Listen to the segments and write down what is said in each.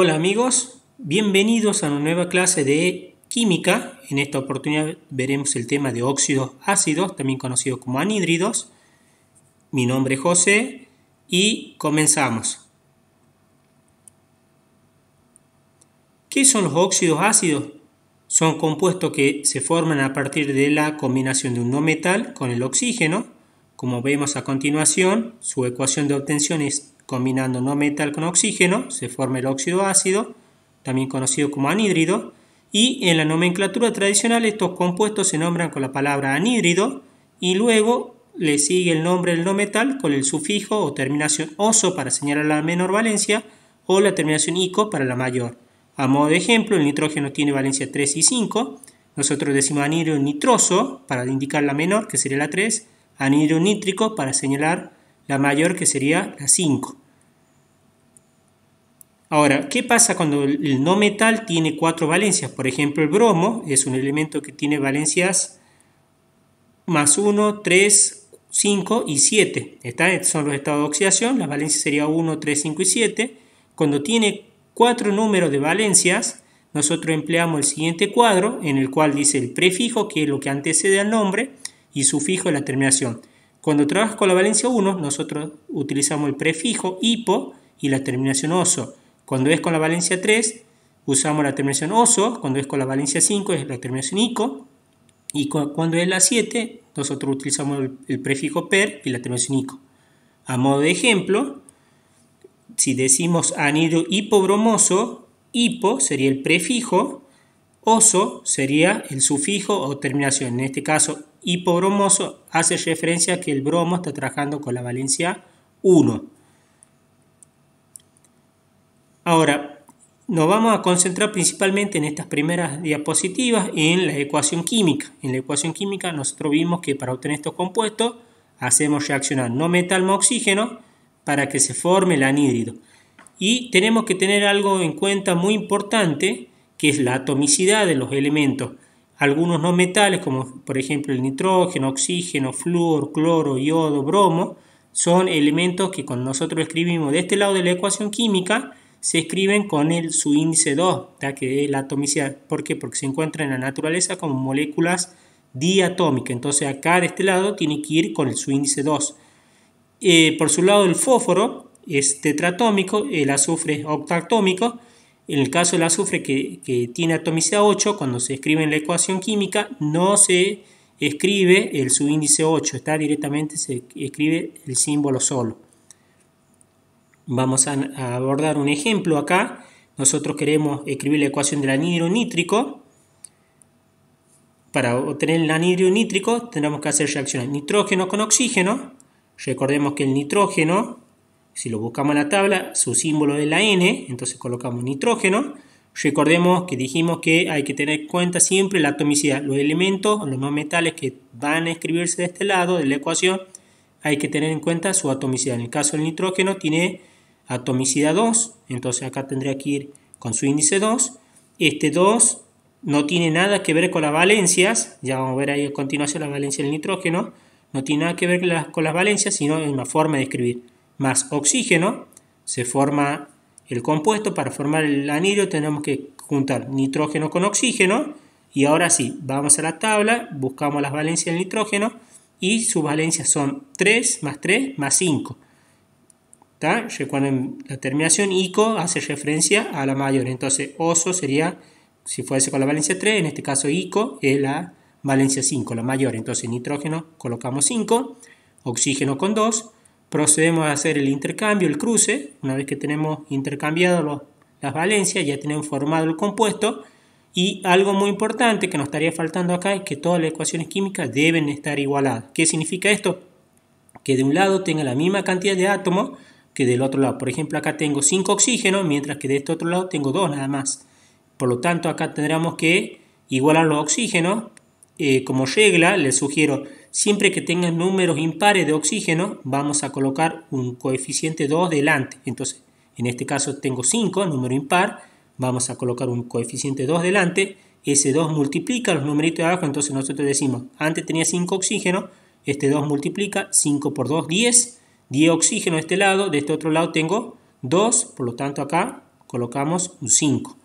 Hola amigos, bienvenidos a una nueva clase de química. En esta oportunidad veremos el tema de óxidos ácidos, también conocidos como anhídridos. Mi nombre es José y comenzamos. ¿Qué son los óxidos ácidos? Son compuestos que se forman a partir de la combinación de un no metal con el oxígeno. Como vemos a continuación, su ecuación de obtención es Combinando no metal con oxígeno se forma el óxido ácido, también conocido como anhídrido, y en la nomenclatura tradicional estos compuestos se nombran con la palabra anhídrido y luego le sigue el nombre del no metal con el sufijo o terminación oso para señalar la menor valencia o la terminación ico para la mayor. A modo de ejemplo, el nitrógeno tiene valencia 3 y 5. Nosotros decimos anhídrido nitroso para indicar la menor, que sería la 3, anhídrido nítrico para señalar la mayor que sería la 5. Ahora, ¿qué pasa cuando el no metal tiene cuatro valencias? Por ejemplo, el bromo es un elemento que tiene valencias más 1, 3, 5 y 7. Estos son los estados de oxidación, las valencias serían 1, 3, 5 y 7. Cuando tiene cuatro números de valencias, nosotros empleamos el siguiente cuadro en el cual dice el prefijo, que es lo que antecede al nombre, y sufijo, la terminación. Cuando trabajas con la valencia 1, nosotros utilizamos el prefijo hipo y la terminación oso. Cuando es con la valencia 3, usamos la terminación oso. Cuando es con la valencia 5, es la terminación ico. Y cuando es la 7, nosotros utilizamos el, prefijo per y la terminación ico. A modo de ejemplo, si decimos anidro hipobromoso, hipo sería el prefijo, oso sería el sufijo o terminación, en este caso y hace referencia a que el bromo está trabajando con la valencia 1. Ahora, nos vamos a concentrar principalmente en estas primeras diapositivas en la ecuación química. En la ecuación química nosotros vimos que para obtener estos compuestos hacemos reaccionar no metal más oxígeno para que se forme el anhídrido. Y tenemos que tener algo en cuenta muy importante que es la atomicidad de los elementos algunos no metales, como por ejemplo el nitrógeno, oxígeno, flúor, cloro, yodo, bromo, son elementos que cuando nosotros escribimos de este lado de la ecuación química, se escriben con el, su índice 2, ya que es la atomicidad. ¿Por qué? Porque se encuentran en la naturaleza como moléculas diatómicas. Entonces acá de este lado tiene que ir con el, su índice 2. Eh, por su lado el fósforo es tetratómico, el azufre es octatómico, en el caso del azufre que, que tiene atomicidad 8, cuando se escribe en la ecuación química, no se escribe el subíndice 8, está directamente, se escribe el símbolo solo. Vamos a, abordar un ejemplo acá. Nosotros queremos escribir la ecuación del anhidro nítrico. Para obtener el anidrio nítrico tendremos que hacer reacciones nitrógeno con oxígeno. Recordemos que el nitrógeno si lo buscamos en la tabla, su símbolo es la N, entonces colocamos nitrógeno. Recordemos que dijimos que hay que tener en cuenta siempre la atomicidad. Los elementos, los no metales que van a escribirse de este lado de la ecuación, hay que tener en cuenta su atomicidad. En el caso del nitrógeno tiene atomicidad 2, entonces acá tendría que ir con su índice 2. Este 2 no tiene nada que ver con las valencias, ya vamos a ver ahí a continuación la valencia del nitrógeno, no tiene nada que ver con las, valencias, sino es una forma de escribir más oxígeno, se forma el compuesto. Para formar el anillo tenemos que juntar nitrógeno con oxígeno. Y ahora sí, vamos a la tabla, buscamos las valencias del nitrógeno y sus valencias son 3 más 3 más 5. ¿Está? Recuerden la terminación ICO hace referencia a la mayor. Entonces, oso sería, si fuese con la valencia 3, en este caso ICO es la valencia 5, la mayor. Entonces, nitrógeno colocamos 5, oxígeno con 2 procedemos a hacer el intercambio, el cruce, una vez que tenemos intercambiado las valencias, ya tenemos formado el compuesto, y algo muy importante que nos estaría faltando acá es que todas las ecuaciones químicas deben estar igualadas. ¿Qué significa esto? Que de un lado tenga la misma cantidad de átomos que del otro lado. Por ejemplo, acá tengo 5 oxígenos, mientras que de este otro lado tengo 2 nada más. Por lo tanto, acá tendremos que igualar los oxígenos. Eh, como regla, les sugiero siempre que tenga números impares de oxígeno, vamos a colocar un coeficiente 2 delante. Entonces, en este caso tengo 5, número impar, vamos a colocar un coeficiente 2 delante, ese 2 multiplica los numeritos de abajo, entonces nosotros decimos, antes tenía 5 oxígeno, este 2 multiplica, 5 por 2, 10, 10 oxígeno de este lado, de este otro lado tengo 2, por lo tanto acá colocamos un 5.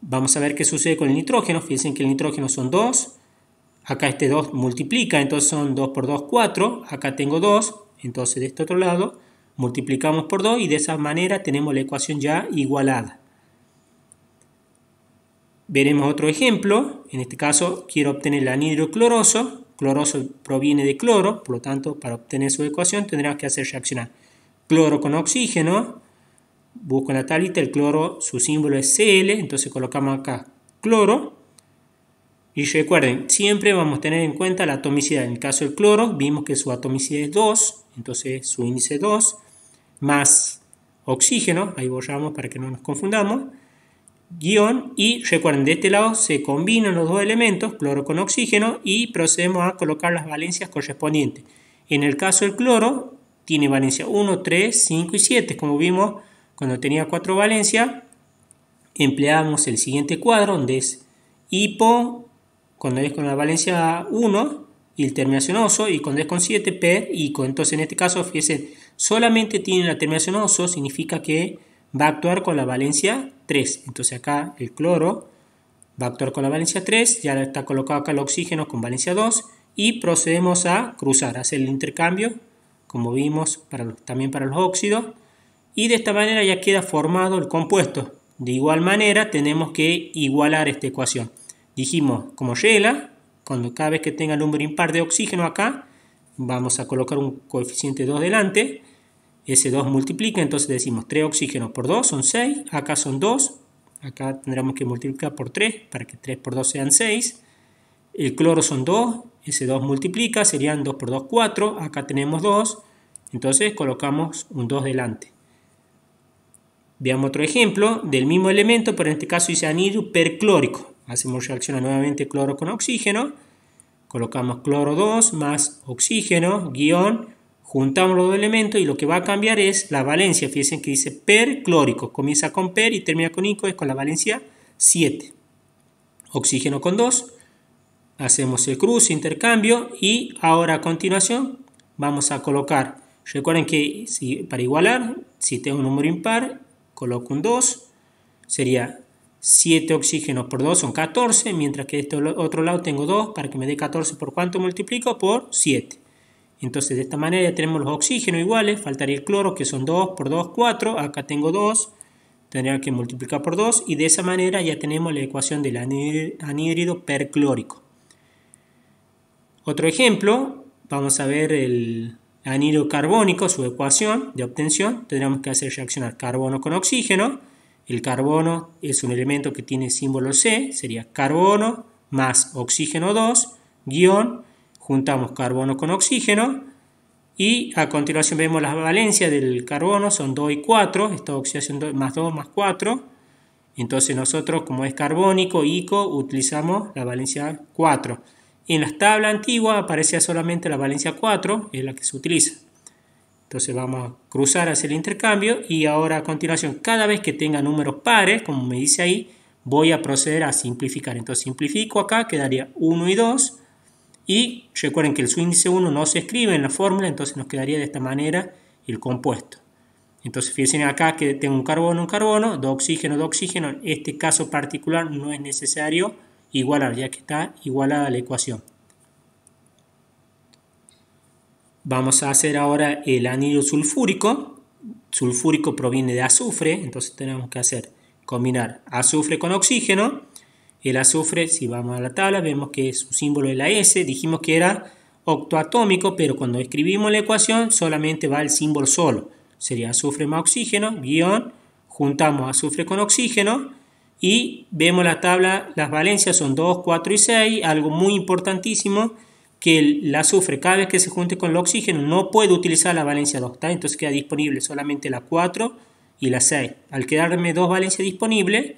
Vamos a ver qué sucede con el nitrógeno, fíjense que el nitrógeno son 2, Acá este 2 multiplica, entonces son 2 por 2, 4. Acá tengo 2, entonces de este otro lado multiplicamos por 2 y de esa manera tenemos la ecuación ya igualada. Veremos otro ejemplo, en este caso quiero obtener el anhidro cloroso, cloroso proviene de cloro, por lo tanto para obtener su ecuación tendremos que hacer reaccionar cloro con oxígeno, busco en la talita, el cloro, su símbolo es Cl, entonces colocamos acá cloro, y recuerden, siempre vamos a tener en cuenta la atomicidad. En el caso del cloro, vimos que su atomicidad es 2, entonces su índice 2, más oxígeno, ahí borramos para que no nos confundamos, guión, y recuerden, de este lado se combinan los dos elementos, cloro con oxígeno, y procedemos a colocar las valencias correspondientes. En el caso del cloro, tiene valencia 1, 3, 5 y 7, como vimos cuando tenía 4 valencias, empleamos el siguiente cuadro, donde es hipo, cuando es con la valencia 1 y terminación oso, y con es con 7, per, y Entonces en este caso, fíjense, solamente tiene la terminación oso, significa que va a actuar con la valencia 3. Entonces acá el cloro va a actuar con la valencia 3, ya está colocado acá el oxígeno con valencia 2, y procedemos a cruzar, hacer el intercambio, como vimos también para los óxidos, y de esta manera ya queda formado el compuesto. De igual manera tenemos que igualar esta ecuación dijimos como Yela, cuando cada vez que tenga el número impar de oxígeno acá, vamos a colocar un coeficiente 2 delante, ese 2 multiplica, entonces decimos 3 oxígenos por 2 son 6, acá son 2, acá tendremos que multiplicar por 3 para que 3 por 2 sean 6, el cloro son 2, ese 2 multiplica, serían 2 por 2, 4, acá tenemos 2, entonces colocamos un 2 delante. Veamos otro ejemplo del mismo elemento, pero en este caso dice anillo perclórico hacemos reaccionar nuevamente cloro con oxígeno, colocamos cloro 2 más oxígeno, guión, juntamos los dos elementos y lo que va a cambiar es la valencia, fíjense que dice perclórico, comienza con per y termina con ico, es con la valencia 7. Oxígeno con 2, hacemos el cruce, intercambio y ahora a continuación vamos a colocar, recuerden que si, para igualar, si tengo un número impar, coloco un 2, sería 7 oxígenos por 2 son 14, mientras que de este otro lado tengo 2, para que me dé 14 por cuánto multiplico, por 7. Entonces de esta manera ya tenemos los oxígenos iguales, faltaría el cloro que son 2 por 2, 4, acá tengo 2, tendría que multiplicar por 2 y de esa manera ya tenemos la ecuación del anhídrido perclórico. Otro ejemplo, vamos a ver el anhídrido carbónico, su ecuación de obtención, tendríamos que hacer reaccionar carbono con oxígeno, el carbono es un elemento que tiene símbolo C, sería carbono más oxígeno 2, guión, juntamos carbono con oxígeno y a continuación vemos las valencias del carbono, son 2 y 4, esta oxidación 2, más 2 más 4, entonces nosotros como es carbónico, ICO, utilizamos la valencia 4. En las tablas antiguas aparecía solamente la valencia 4, es la que se utiliza. Entonces vamos a cruzar hacia el intercambio y ahora a continuación, cada vez que tenga números pares, como me dice ahí, voy a proceder a simplificar. Entonces simplifico acá, quedaría 1 y 2. Y recuerden que el su índice 1 no se escribe en la fórmula, entonces nos quedaría de esta manera el compuesto. Entonces fíjense acá que tengo un carbono, un carbono, dos oxígeno, dos oxígeno. En este caso particular no es necesario igualar, ya que está igualada la ecuación. Vamos a hacer ahora el anillo sulfúrico. Sulfúrico proviene de azufre, entonces tenemos que hacer combinar azufre con oxígeno. El azufre, si vamos a la tabla, vemos que su símbolo es la S. Dijimos que era octoatómico, pero cuando escribimos la ecuación solamente va el símbolo solo. Sería azufre más oxígeno, guión, juntamos azufre con oxígeno y vemos la tabla, las valencias son 2, 4 y 6, algo muy importantísimo que el azufre cada vez que se junte con el oxígeno no puede utilizar la valencia 2, entonces queda disponible solamente la 4 y la 6. Al quedarme dos valencias disponibles,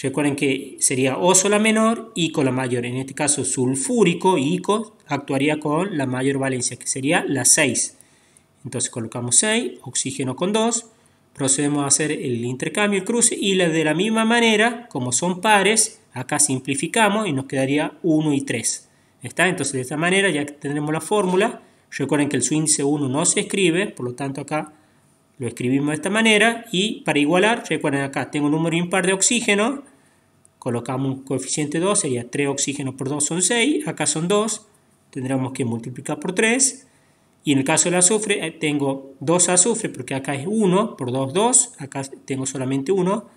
recuerden que sería O la menor, y con la mayor, en este caso sulfúrico, y ICO actuaría con la mayor valencia, que sería la 6. Entonces colocamos 6, oxígeno con 2, procedemos a hacer el intercambio, el cruce, y de la misma manera, como son pares, acá simplificamos y nos quedaría 1 y 3. Entonces de esta manera ya tendremos la fórmula. Recuerden que el su índice 1 no se escribe, por lo tanto acá lo escribimos de esta manera. Y para igualar, recuerden acá tengo un número impar de oxígeno. Colocamos un coeficiente 2, sería 3 oxígeno por 2 son 6. Acá son 2, tendremos que multiplicar por 3. Y en el caso del azufre, eh, tengo 2 azufre porque acá es 1 por 2, 2. Acá tengo solamente 1.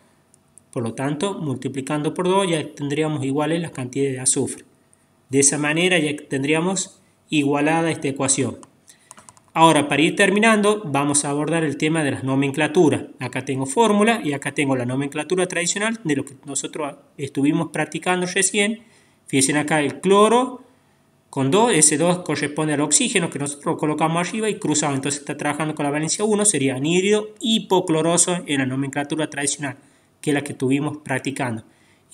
Por lo tanto, multiplicando por 2 ya tendríamos iguales las cantidades de azufre. De esa manera ya tendríamos igualada esta ecuación. Ahora, para ir terminando, vamos a abordar el tema de las nomenclaturas. Acá tengo fórmula y acá tengo la nomenclatura tradicional de lo que nosotros estuvimos practicando recién. Fíjense acá el cloro con 2, ese 2 corresponde al oxígeno que nosotros colocamos arriba y cruzado. Entonces está trabajando con la valencia 1, sería anhídrido hipocloroso en la nomenclatura tradicional, que es la que estuvimos practicando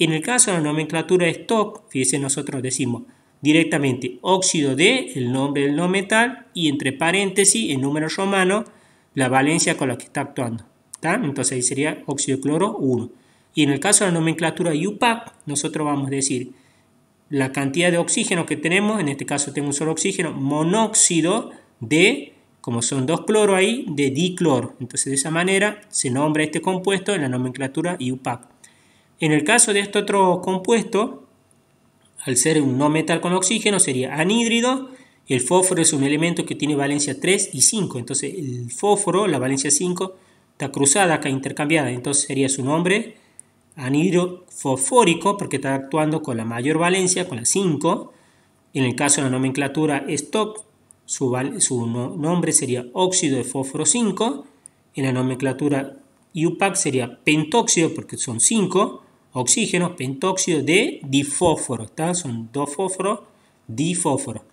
en el caso de la nomenclatura de stock, fíjense, nosotros decimos directamente óxido de, el nombre del no metal, y entre paréntesis, en número romano, la valencia con la que está actuando. Entonces ahí sería óxido de cloro 1. Y en el caso de la nomenclatura UPAC, nosotros vamos a decir la cantidad de oxígeno que tenemos, en este caso tengo un solo oxígeno, monóxido de, como son dos cloro ahí, de dicloro. Entonces de esa manera se nombra este compuesto en la nomenclatura IUPAC. En el caso de este otro compuesto, al ser un no metal con oxígeno, sería anhídrido. el fósforo es un elemento que tiene valencia 3 y 5. Entonces el fósforo, la valencia 5, está cruzada acá, intercambiada. Entonces sería su nombre anídrido fosfórico porque está actuando con la mayor valencia, con la 5. En el caso de la nomenclatura stock, su, nombre sería óxido de fósforo 5. En la nomenclatura IUPAC sería pentóxido porque son 5 oxígeno, pentóxido de difósforo, ¿está? son dos fósforos, difósforo.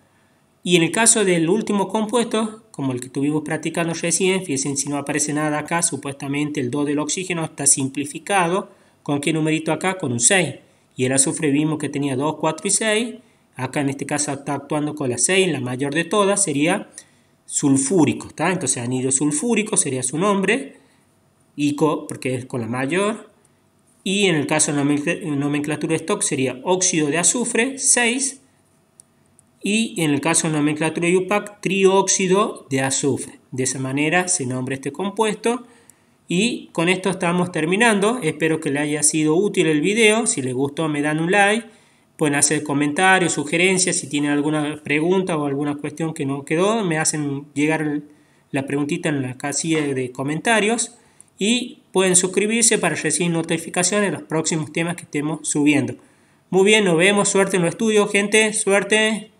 Y en el caso del último compuesto, como el que estuvimos practicando recién, fíjense si no aparece nada acá, supuestamente el 2 del oxígeno está simplificado, ¿con qué numerito acá? Con un 6. Y el azufre vimos que tenía 2, 4 y 6, acá en este caso está actuando con la 6, la mayor de todas sería sulfúrico, ¿está? Entonces anillo sulfúrico sería su nombre, y porque es con la mayor, y en el caso de la nomenclatura stock sería óxido de azufre 6 y en el caso de la nomenclatura UPAC trióxido de azufre. De esa manera se nombra este compuesto y con esto estamos terminando. Espero que le haya sido útil el video. Si les gustó me dan un like. Pueden hacer comentarios, sugerencias. Si tienen alguna pregunta o alguna cuestión que no quedó, me hacen llegar la preguntita en la casilla de comentarios y pueden suscribirse para recibir notificaciones de los próximos temas que estemos subiendo. Muy bien, nos vemos, suerte en los estudios, gente, suerte.